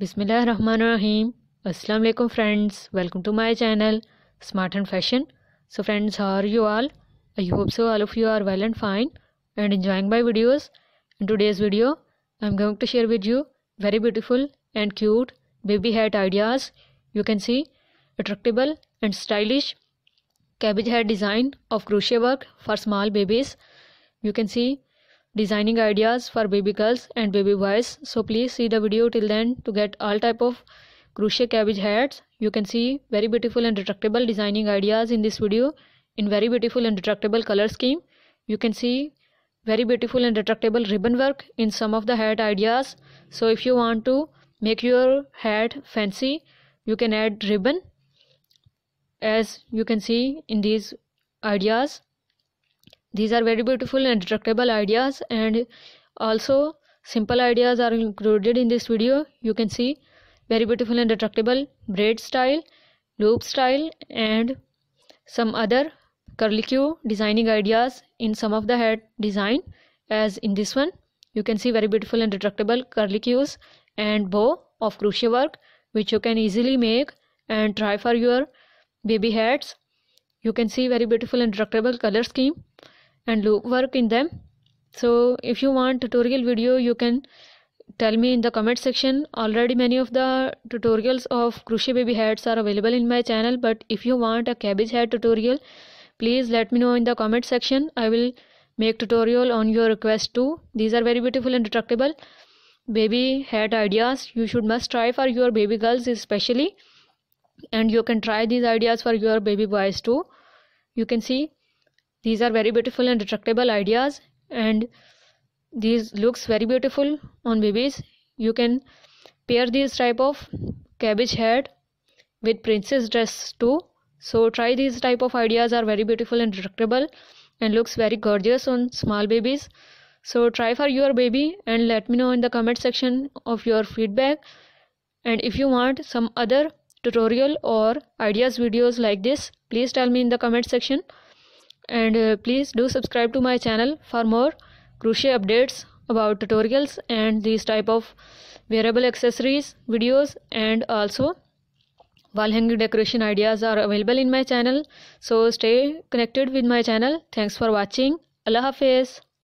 Bismillah rahman rahim. Assalamu alaikum friends. Welcome to my channel Smart and Fashion. So friends, how are you all? I hope so all of you are well and fine and enjoying my videos. In today's video, I'm going to share with you very beautiful and cute baby hat ideas. You can see attractable and stylish cabbage hat design of crochet work for small babies. You can see designing ideas for baby girls and baby boys so please see the video till then to get all type of crochet cabbage hats you can see very beautiful and retractable designing ideas in this video in very beautiful and retractable color scheme you can see very beautiful and retractable ribbon work in some of the hat ideas so if you want to make your hat fancy you can add ribbon as you can see in these ideas these are very beautiful and retractable ideas and also simple ideas are included in this video you can see very beautiful and retractable braid style loop style and some other curlicue designing ideas in some of the head design as in this one you can see very beautiful and retractable curlicues and bow of crochet work which you can easily make and try for your baby hats you can see very beautiful and retractable color scheme and work in them so if you want tutorial video you can tell me in the comment section already many of the tutorials of crochet baby hats are available in my channel but if you want a cabbage hat tutorial please let me know in the comment section i will make tutorial on your request too these are very beautiful and retractable baby hat ideas you should must try for your baby girls especially and you can try these ideas for your baby boys too you can see these are very beautiful and retractable ideas and these looks very beautiful on babies you can pair these type of cabbage head with princess dress too so try these type of ideas are very beautiful and retractable and looks very gorgeous on small babies so try for your baby and let me know in the comment section of your feedback and if you want some other tutorial or ideas videos like this please tell me in the comment section and uh, please do subscribe to my channel for more crochet updates about tutorials and these type of wearable accessories videos and also wall hanging decoration ideas are available in my channel so stay connected with my channel thanks for watching allah hafiz